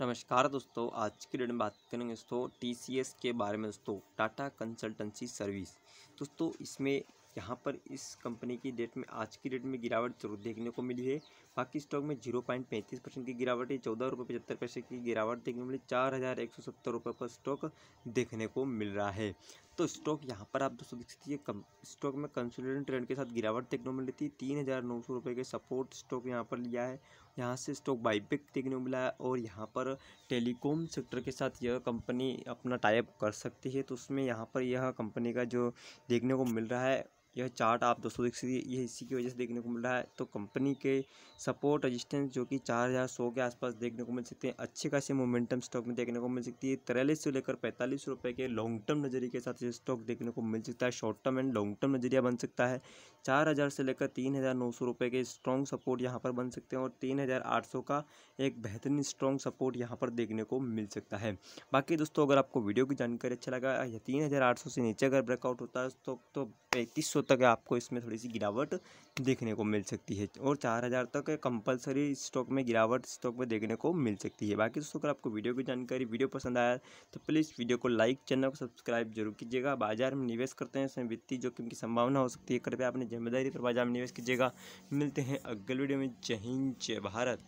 नमस्कार दोस्तों आज की डेट में बात करेंगे दोस्तों टी के बारे में दोस्तों टाटा कंसल्टेंसी सर्विस दोस्तों इसमें यहाँ पर इस कंपनी की डेट में आज की डेट में गिरावट जरूर देखने को मिली है बाकी स्टॉक में जीरो पॉइंट पैंतीस परसेंट की गिरावट है चौदह रुपये पचहत्तर पैसे की गिरावट देखने को मिली चार हज़ार एक सौ सत्तर रुपये पर स्टॉक देखने को मिल रहा है तो स्टॉक यहाँ पर आप दोस्तों देख सकते हैं स्टॉक में कंसोलिडेशन ट्रेंड के साथ गिरावट देखने को मिल रही थी तीन हज़ार नौ सौ रुपये के सपोर्ट स्टॉक यहाँ पर लिया है यहाँ से स्टॉक बाईबैक देखने को मिला है और यहाँ पर टेलीकॉम सेक्टर के साथ यह कंपनी अपना टाइप कर सकती है तो उसमें यहाँ पर यह कंपनी का जो देखने को मिल रहा है यह चार्ट आप दोस्तों देख सकते ये इसी की वजह से देखने को मिल रहा है तो कंपनी के सपोर्ट रजिस्टेंस जो कि चार हज़ार सौ के आसपास देखने को मिल सकते हैं अच्छे खासे मोमेंटम स्टॉक में देखने को मिल सकती है तिरालीस से लेकर पैंतालीस रुपये के लॉन्ग टर्म नजरिए के साथ ये स्टॉक देखने को मिल सकता है short term and long term नजरिया बन सकता है चार हज़ार से लेकर तीन हज़ार नौ सौ रुपये के स्ट्रॉन्ग सपोर्ट यहाँ पर बन सकते हैं और तीन हज़ार आठ सौ का एक बेहतरीन स्ट्रॉन्ग सपोर्ट यहाँ पर देखने को मिल सकता है बाकी दोस्तों अगर आपको वीडियो की जानकारी अच्छा लगा या तीन हज़ार आठ सौ से नीचे अगर ब्रेकआउट होता है तो तो पैंतीस सौ तक आपको इसमें थोड़ी सी गिरावट देखने को मिल सकती है और चार हज़ार तक कंपलसरी स्टॉक में गिरावट स्टॉक में देखने को मिल सकती है बाकी दोस्तों अगर आपको वीडियो की जानकारी वीडियो पसंद आया तो प्लीज़ वीडियो को लाइक चैनल को सब्सक्राइब जरूर कीजिएगा बाजार में निवेश करते हैं इसमें वित्तीय जोखिम की संभावना हो सकती है कृपया आपने जिम्मेदारी पर बाजार में निवेश कीजिएगा मिलते हैं अगले वीडियो में जय हिंद जय भारत